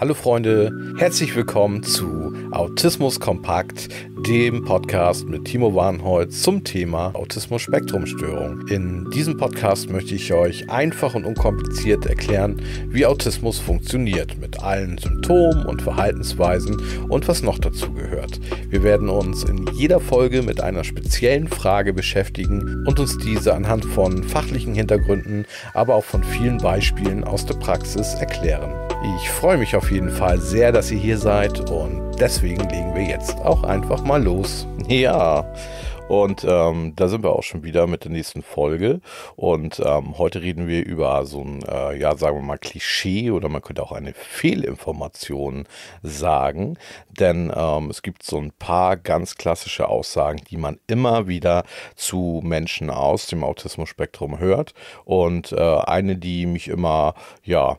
Hallo Freunde, herzlich willkommen zu Autismus Kompakt, dem Podcast mit Timo Warnholz zum Thema autismus spektrum In diesem Podcast möchte ich euch einfach und unkompliziert erklären, wie Autismus funktioniert, mit allen Symptomen und Verhaltensweisen und was noch dazu gehört. Wir werden uns in jeder Folge mit einer speziellen Frage beschäftigen und uns diese anhand von fachlichen Hintergründen, aber auch von vielen Beispielen aus der Praxis erklären. Ich freue mich auf jeden Fall sehr, dass ihr hier seid und deswegen legen wir jetzt auch einfach mal mal los. Ja. Und ähm, da sind wir auch schon wieder mit der nächsten Folge. Und ähm, heute reden wir über so ein, äh, ja, sagen wir mal, Klischee oder man könnte auch eine Fehlinformation sagen. Denn ähm, es gibt so ein paar ganz klassische Aussagen, die man immer wieder zu Menschen aus dem Autismus-Spektrum hört. Und äh, eine, die mich immer, ja,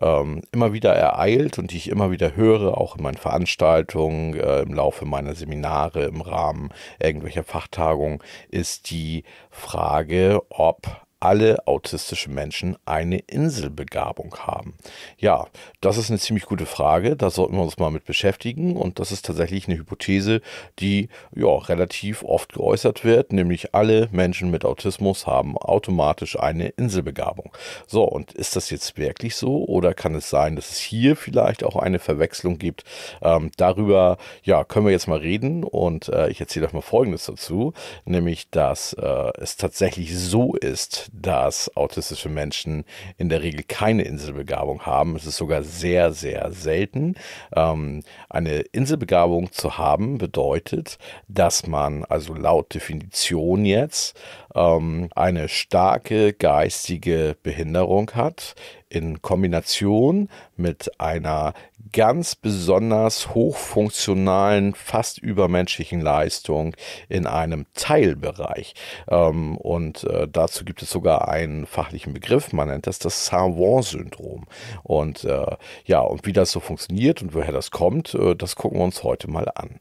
ähm, immer wieder ereilt und die ich immer wieder höre, auch in meinen Veranstaltungen, äh, im Laufe meiner Seminare, im Rahmen irgendwelcher Fachtagungen, ist die Frage, ob alle autistischen Menschen eine Inselbegabung haben? Ja, das ist eine ziemlich gute Frage. Da sollten wir uns mal mit beschäftigen. Und das ist tatsächlich eine Hypothese, die ja, relativ oft geäußert wird, nämlich alle Menschen mit Autismus haben automatisch eine Inselbegabung. So, und ist das jetzt wirklich so? Oder kann es sein, dass es hier vielleicht auch eine Verwechslung gibt? Ähm, darüber ja, können wir jetzt mal reden. Und äh, ich erzähle euch mal Folgendes dazu, nämlich dass äh, es tatsächlich so ist, dass autistische Menschen in der Regel keine Inselbegabung haben. Es ist sogar sehr, sehr selten. Ähm, eine Inselbegabung zu haben bedeutet, dass man also laut Definition jetzt ähm, eine starke geistige Behinderung hat, in Kombination mit einer ganz besonders hochfunktionalen, fast übermenschlichen Leistung in einem Teilbereich. Ähm, und äh, dazu gibt es sogar einen fachlichen Begriff, man nennt das das Savant-Syndrom. Und äh, ja, und wie das so funktioniert und woher das kommt, äh, das gucken wir uns heute mal an.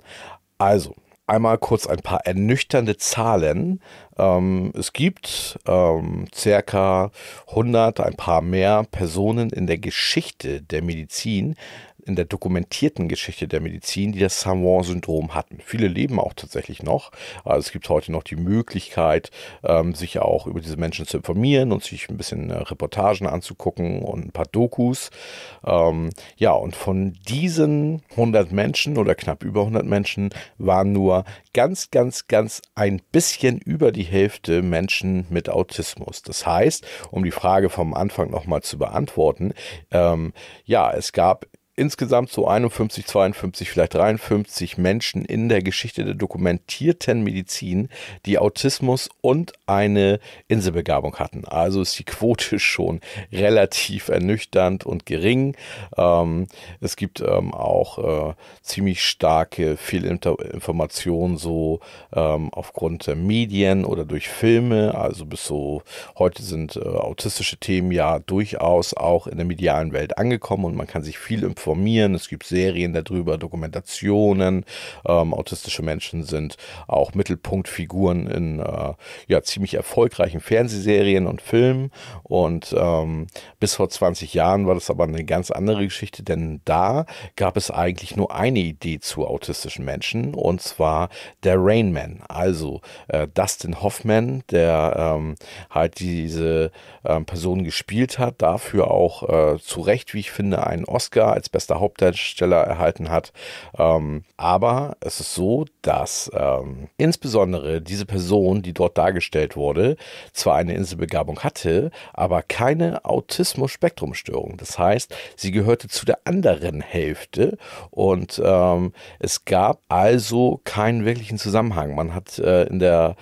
Also, einmal kurz ein paar ernüchternde Zahlen. Ähm, es gibt ähm, circa 100, ein paar mehr Personen in der Geschichte der Medizin, in der dokumentierten Geschichte der Medizin, die das Savant-Syndrom hatten. Viele leben auch tatsächlich noch. Also es gibt heute noch die Möglichkeit, ähm, sich auch über diese Menschen zu informieren und sich ein bisschen äh, Reportagen anzugucken und ein paar Dokus. Ähm, ja, und von diesen 100 Menschen oder knapp über 100 Menschen waren nur ganz, ganz, ganz ein bisschen über die Hälfte Menschen mit Autismus. Das heißt, um die Frage vom Anfang nochmal zu beantworten, ähm, ja, es gab insgesamt so 51, 52, vielleicht 53 Menschen in der Geschichte der dokumentierten Medizin, die Autismus und eine Inselbegabung hatten. Also ist die Quote schon relativ ernüchternd und gering. Ähm, es gibt ähm, auch äh, ziemlich starke Fehlinformationen so ähm, aufgrund der Medien oder durch Filme. Also bis so heute sind äh, autistische Themen ja durchaus auch in der medialen Welt angekommen und man kann sich viel im informieren. Es gibt Serien darüber, Dokumentationen. Ähm, autistische Menschen sind auch Mittelpunktfiguren in äh, ja, ziemlich erfolgreichen Fernsehserien und Filmen. Und ähm, bis vor 20 Jahren war das aber eine ganz andere Geschichte, denn da gab es eigentlich nur eine Idee zu autistischen Menschen und zwar der Rain Man. Also äh, Dustin Hoffman, der ähm, halt diese ähm, Person gespielt hat, dafür auch äh, zu Recht, wie ich finde, einen Oscar als bester Hauptdarsteller erhalten hat. Ähm, aber es ist so, dass ähm, insbesondere diese Person, die dort dargestellt wurde, zwar eine Inselbegabung hatte, aber keine Autismus-Spektrumstörung. Das heißt, sie gehörte zu der anderen Hälfte und ähm, es gab also keinen wirklichen Zusammenhang. Man hat äh, in der,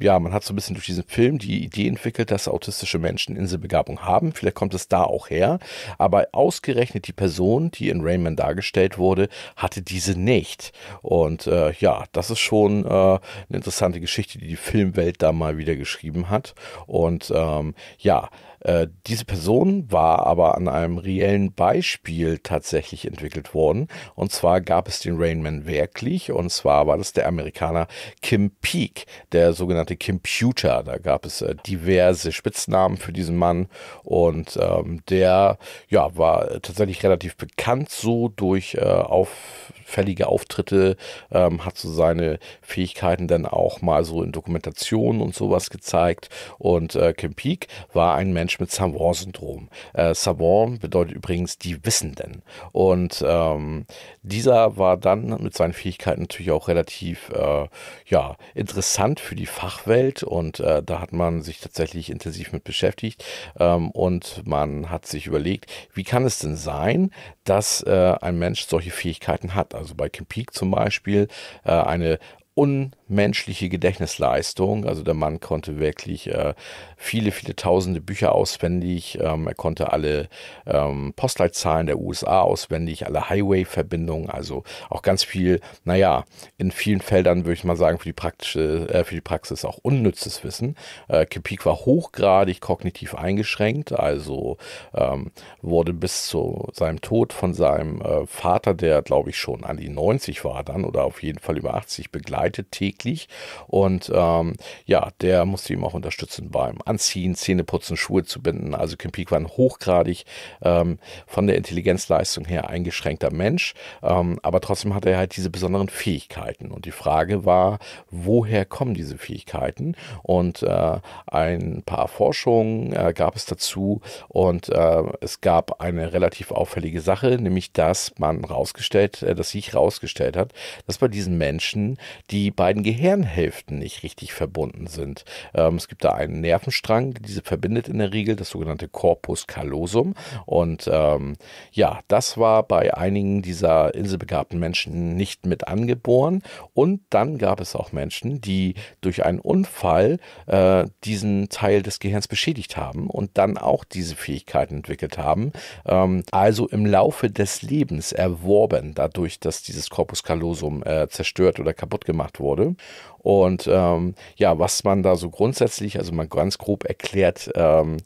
ja, man hat so ein bisschen durch diesen Film die Idee entwickelt, dass autistische Menschen Inselbegabung haben. Vielleicht kommt es da auch her, aber ausgerechnet die Person, Person, die in Rayman dargestellt wurde, hatte diese nicht. Und äh, ja, das ist schon äh, eine interessante Geschichte, die die Filmwelt da mal wieder geschrieben hat. Und ähm, ja, äh, diese Person war aber an einem reellen Beispiel tatsächlich entwickelt worden. Und zwar gab es den Rainman wirklich. Und zwar war das der Amerikaner Kim Peek, der sogenannte Computer. Da gab es äh, diverse Spitznamen für diesen Mann. Und ähm, der ja, war tatsächlich relativ bekannt bekannt so durch äh, auf fällige Auftritte, ähm, hat so seine Fähigkeiten dann auch mal so in Dokumentationen und sowas gezeigt. Und äh, Kim Peek war ein Mensch mit Savant-Syndrom. Äh, Savant bedeutet übrigens die Wissenden. Und ähm, dieser war dann mit seinen Fähigkeiten natürlich auch relativ äh, ja, interessant für die Fachwelt und äh, da hat man sich tatsächlich intensiv mit beschäftigt ähm, und man hat sich überlegt, wie kann es denn sein, dass äh, ein Mensch solche Fähigkeiten hat? also bei Peak zum Beispiel, äh, eine unmenschliche Gedächtnisleistung. Also der Mann konnte wirklich äh, viele, viele tausende Bücher auswendig. Ähm, er konnte alle ähm, Postleitzahlen der USA auswendig, alle Highway-Verbindungen, also auch ganz viel, naja, in vielen Feldern würde ich mal sagen, für die, praktische, äh, für die Praxis auch unnützes Wissen. Äh, Kepik war hochgradig kognitiv eingeschränkt, also ähm, wurde bis zu seinem Tod von seinem äh, Vater, der glaube ich schon an die 90 war dann oder auf jeden Fall über 80 begleitet, arbeitet täglich. Und ähm, ja, der musste ihm auch unterstützen beim Anziehen, Zähneputzen, Schuhe zu binden. Also Kim Peek war ein hochgradig ähm, von der Intelligenzleistung her eingeschränkter Mensch. Ähm, aber trotzdem hatte er halt diese besonderen Fähigkeiten. Und die Frage war, woher kommen diese Fähigkeiten? Und äh, ein paar Forschungen äh, gab es dazu. Und äh, es gab eine relativ auffällige Sache, nämlich dass man rausgestellt, äh, dass sich rausgestellt hat, dass bei diesen Menschen die beiden Gehirnhälften nicht richtig verbunden sind. Ähm, es gibt da einen Nervenstrang, der diese verbindet in der Regel, das sogenannte Corpus callosum. Und ähm, ja, das war bei einigen dieser inselbegabten Menschen nicht mit angeboren. Und dann gab es auch Menschen, die durch einen Unfall äh, diesen Teil des Gehirns beschädigt haben und dann auch diese Fähigkeiten entwickelt haben. Ähm, also im Laufe des Lebens erworben, dadurch, dass dieses Corpus callosum äh, zerstört oder kaputt gemacht gemacht wurde. Und ähm, ja, was man da so grundsätzlich, also mal ganz grob erklärt, ähm,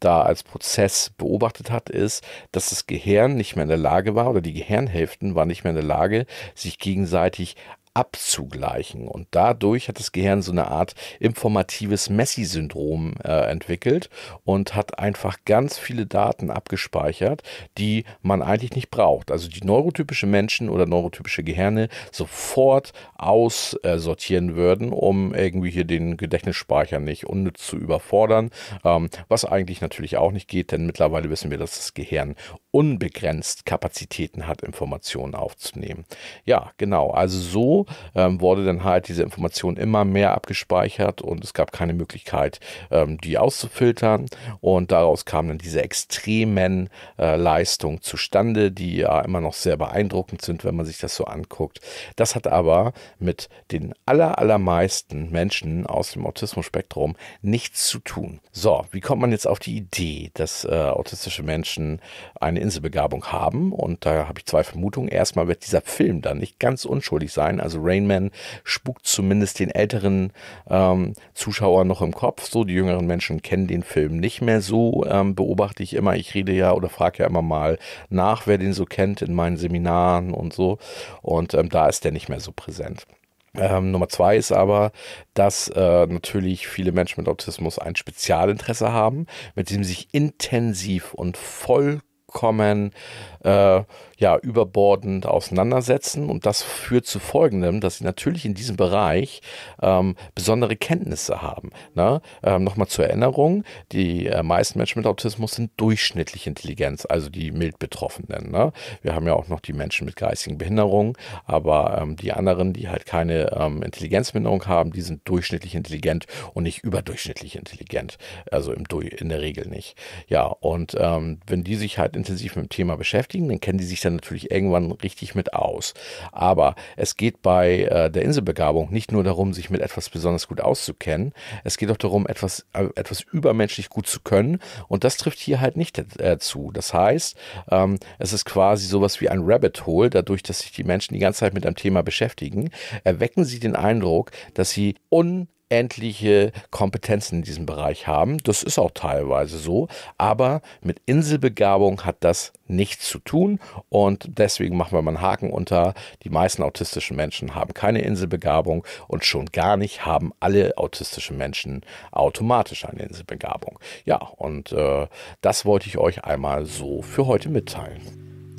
da als Prozess beobachtet hat, ist, dass das Gehirn nicht mehr in der Lage war oder die Gehirnhälften waren nicht mehr in der Lage, sich gegenseitig abzugleichen. Und dadurch hat das Gehirn so eine Art informatives Messi-Syndrom äh, entwickelt und hat einfach ganz viele Daten abgespeichert, die man eigentlich nicht braucht. Also die neurotypische Menschen oder neurotypische Gehirne sofort aussortieren würden, um irgendwie hier den Gedächtnisspeicher nicht unnütz zu überfordern, ähm, was eigentlich natürlich auch nicht geht, denn mittlerweile wissen wir, dass das Gehirn unbegrenzt Kapazitäten hat, Informationen aufzunehmen. Ja, genau. Also so ähm, wurde dann halt diese Information immer mehr abgespeichert und es gab keine Möglichkeit, ähm, die auszufiltern. Und daraus kamen dann diese extremen äh, Leistungen zustande, die ja immer noch sehr beeindruckend sind, wenn man sich das so anguckt. Das hat aber mit den aller, allermeisten Menschen aus dem Autismus-Spektrum nichts zu tun. So, wie kommt man jetzt auf die Idee, dass äh, autistische Menschen eine Inselbegabung haben? Und da habe ich zwei Vermutungen. Erstmal wird dieser Film dann nicht ganz unschuldig sein. Also also Rain Man, spukt zumindest den älteren ähm, Zuschauern noch im Kopf. So, die jüngeren Menschen kennen den Film nicht mehr so, ähm, beobachte ich immer. Ich rede ja oder frage ja immer mal nach, wer den so kennt in meinen Seminaren und so. Und ähm, da ist der nicht mehr so präsent. Ähm, Nummer zwei ist aber, dass äh, natürlich viele Menschen mit Autismus ein Spezialinteresse haben, mit dem sich intensiv und vollkommen vollkommen äh, ja, überbordend auseinandersetzen. Und das führt zu folgendem, dass sie natürlich in diesem Bereich ähm, besondere Kenntnisse haben. Ne? Ähm, Nochmal zur Erinnerung, die äh, meisten Menschen mit Autismus sind durchschnittlich Intelligenz, also die mild Betroffenen. Ne? Wir haben ja auch noch die Menschen mit geistigen Behinderungen, aber ähm, die anderen, die halt keine ähm, Intelligenzbehinderung haben, die sind durchschnittlich intelligent und nicht überdurchschnittlich intelligent. Also im, in der Regel nicht. Ja, und ähm, wenn die sich halt in intensiv mit dem Thema beschäftigen, dann kennen die sich dann natürlich irgendwann richtig mit aus. Aber es geht bei äh, der Inselbegabung nicht nur darum, sich mit etwas besonders gut auszukennen, es geht auch darum, etwas, äh, etwas übermenschlich gut zu können. Und das trifft hier halt nicht äh, zu. Das heißt, ähm, es ist quasi sowas wie ein Rabbit Hole, dadurch, dass sich die Menschen die ganze Zeit mit einem Thema beschäftigen, erwecken sie den Eindruck, dass sie un unendliche Kompetenzen in diesem Bereich haben. Das ist auch teilweise so. Aber mit Inselbegabung hat das nichts zu tun. Und deswegen machen wir mal einen Haken unter. Die meisten autistischen Menschen haben keine Inselbegabung und schon gar nicht haben alle autistischen Menschen automatisch eine Inselbegabung. Ja, und äh, das wollte ich euch einmal so für heute mitteilen.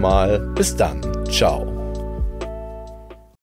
Mal. Bis dann. Ciao.